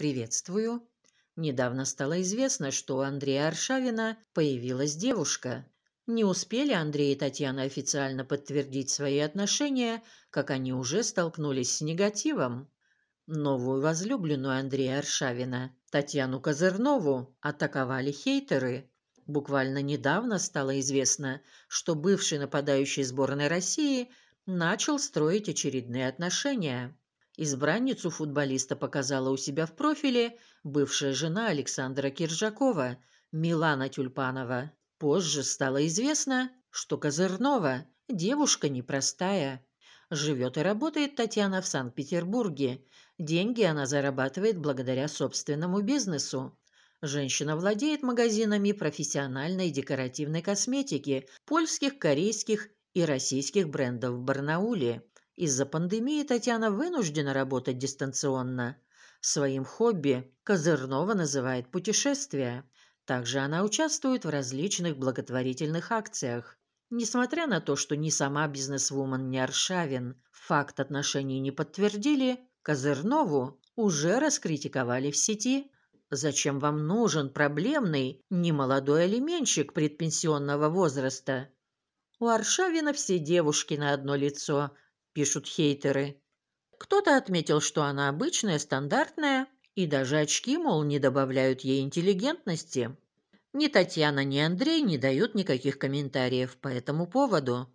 «Приветствую. Недавно стало известно, что у Андрея Аршавина появилась девушка. Не успели Андрей и Татьяна официально подтвердить свои отношения, как они уже столкнулись с негативом. Новую возлюбленную Андрея Аршавина, Татьяну Козырнову, атаковали хейтеры. Буквально недавно стало известно, что бывший нападающий сборной России начал строить очередные отношения. Избранницу футболиста показала у себя в профиле бывшая жена Александра Киржакова, Милана Тюльпанова. Позже стало известно, что Козырнова – девушка непростая. Живет и работает Татьяна в Санкт-Петербурге. Деньги она зарабатывает благодаря собственному бизнесу. Женщина владеет магазинами профессиональной декоративной косметики польских, корейских и российских брендов в Барнауле. Из-за пандемии Татьяна вынуждена работать дистанционно. Своим хобби Козырнова называет путешествия. Также она участвует в различных благотворительных акциях. Несмотря на то, что ни сама бизнесвумен не Аршавин факт отношений не подтвердили, Козырнову уже раскритиковали в сети. Зачем вам нужен проблемный, немолодой алименщик предпенсионного возраста? У Аршавина все девушки на одно лицо, пишут хейтеры. Кто-то отметил, что она обычная, стандартная, и даже очки, мол, не добавляют ей интеллигентности. Ни Татьяна, ни Андрей не дают никаких комментариев по этому поводу.